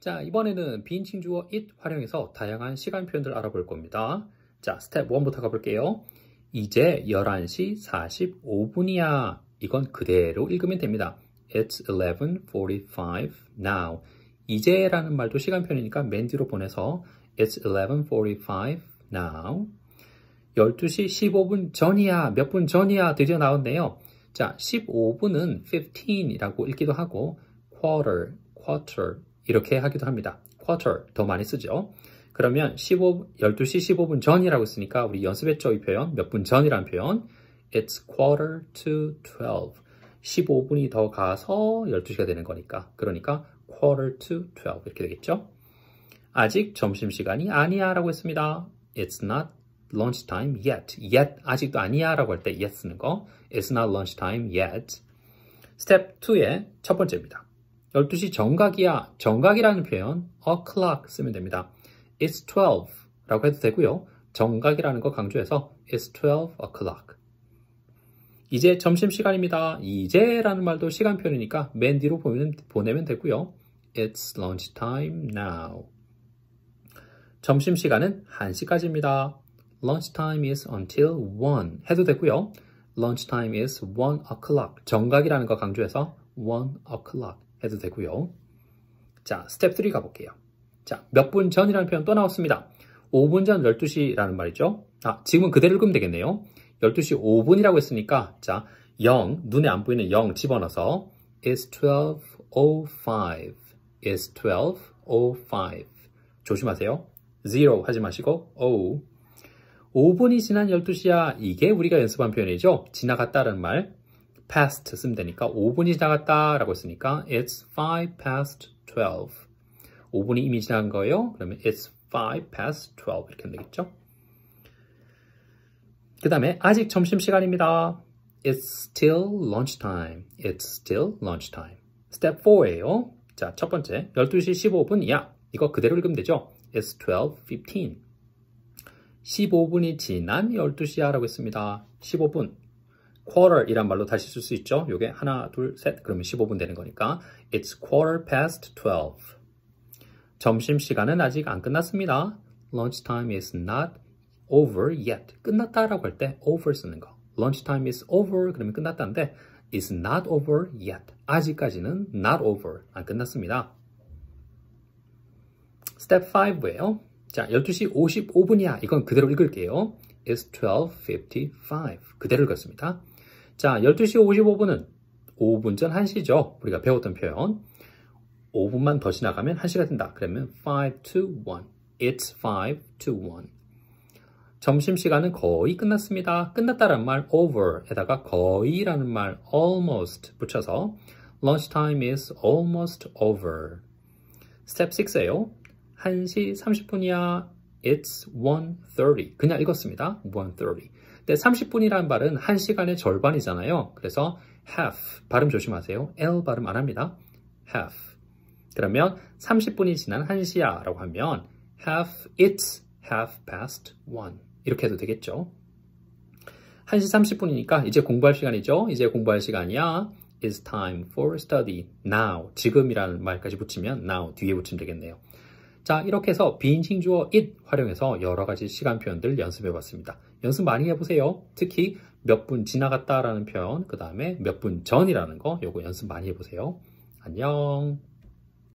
자, 이번에는 비인칭 주어 it 활용해서 다양한 시간 표현들을 알아볼 겁니다. 자, 스텝 1부터 가볼게요. 이제 11시 45분이야. 이건 그대로 읽으면 됩니다. It's 11.45 now. 이제라는 말도 시간 표현이니까 맨 뒤로 보내서 It's 11.45 now. 12시 15분 전이야. 몇 분 전이야. 드디어 나왔네요. 자, 15분은 15이라고 읽기도 하고 quarter, quarter, 이렇게 하기도 합니다. quarter 더 많이 쓰죠. 그러면 15, 12시 15분 전이라고 쓰니까 우리 연습했죠? 이 표현 몇 분 전이라는 표현 It's quarter to twelve 15분이 더 가서 12시가 되는 거니까 그러니까 quarter to twelve 이렇게 되겠죠? 아직 점심시간이 아니야 라고 했습니다. It's not lunchtime yet. yet 아직도 아니야 라고 할 때 yet 쓰는 거. It's not lunchtime yet. Step 2의 첫 번째입니다. 12시 정각이야. 정각이라는 표현 o'clock 쓰면 됩니다. It's 12 라고 해도 되고요. 정각이라는 거 강조해서 It's 12 o'clock. 이제 점심시간입니다. 이제 라는 말도 시간 표현이니까 맨 뒤로 보내면, 되고요. It's lunchtime now. 점심시간은 1시까지입니다. Lunchtime is until 1 해도 되고요. Lunchtime is 1 o'clock. 정각이라는 거 강조해서 1 o'clock. 해도 되고요. 자, 스텝 3 가볼게요. 자, 몇 분 전이라는 표현 또 나왔습니다. 5분 전 12시라는 말이죠. 아, 지금은 그대로 읽으면 되겠네요. 12시 5분이라고 했으니까 자, 0, 눈에 안 보이는 0 집어넣어서 i s 12.05 i s 12.05 조심하세요. 0 하지 마시고 5 5분이 지난 12시야 이게 우리가 연습한 표현이죠. 지나갔다는 말 past 쓰면 되니까 5분이 지나갔다 라고 했으니까 it's 5 past 12 5분이 이미 지난 거예요 그러면 it's 5 past 12 이렇게 하면 되겠죠 그 다음에 아직 점심시간입니다 It's still lunchtime It's still lunchtime Step 4예요 자, 첫 번째 12시 15분 이야 이거 그대로 읽으면 되죠 It's 12.15 15분이 지난 12시야 라고 했습니다 15분 quarter이란 말로 다시 쓸 수 있죠. 요게 하나, 둘, 셋 그러면 15분 되는 거니까 It's quarter past 12. 점심시간은 아직 안 끝났습니다. Lunchtime is not over yet. 끝났다라고 할 때 over 쓰는 거. Lunchtime is over 그러면 끝났다는데 is not over yet. 아직까지는 not over. 안 끝났습니다. Step 5예요. 자, 12시 55분이야. 이건 그대로 읽을게요. is 12.55. 그대로읽었습니다 자, 12시 55분은 5분 전 1시죠. 우리가 배웠던 표현. 5분만 더 지나가면 1시가 된다. 그러면 5 to 1. It's 5 to 1. 점심시간은 거의 끝났습니다. 끝났다는말 over에다가 거의라는 말 almost 붙여서 lunchtime is almost over. step 6에요. 1시 30분이야. It's 1.30. 그냥 읽었습니다. 1.30. 근 30분이라는 말은 1시간의 절반이잖아요. 그래서 half. 발음 조심하세요. L 발음 안 합니다. half. 그러면 30분이 지난 1시야 라고 하면 half it's half past 1. 이렇게 해도 되겠죠. 1시 30분이니까 이제 공부할 시간이죠. 이제 공부할 시간이야. It's time for study now. 지금이라는 말까지 붙이면 now 뒤에 붙이면 되겠네요. 자 이렇게 해서 비인칭 주어 it 활용해서 여러가지 시간 표현들 연습해 봤습니다. 연습 많이 해보세요. 특히 몇 분 지나갔다라는 표현, 그 다음에 몇 분 전이라는 거 요거 연습 많이 해보세요. 안녕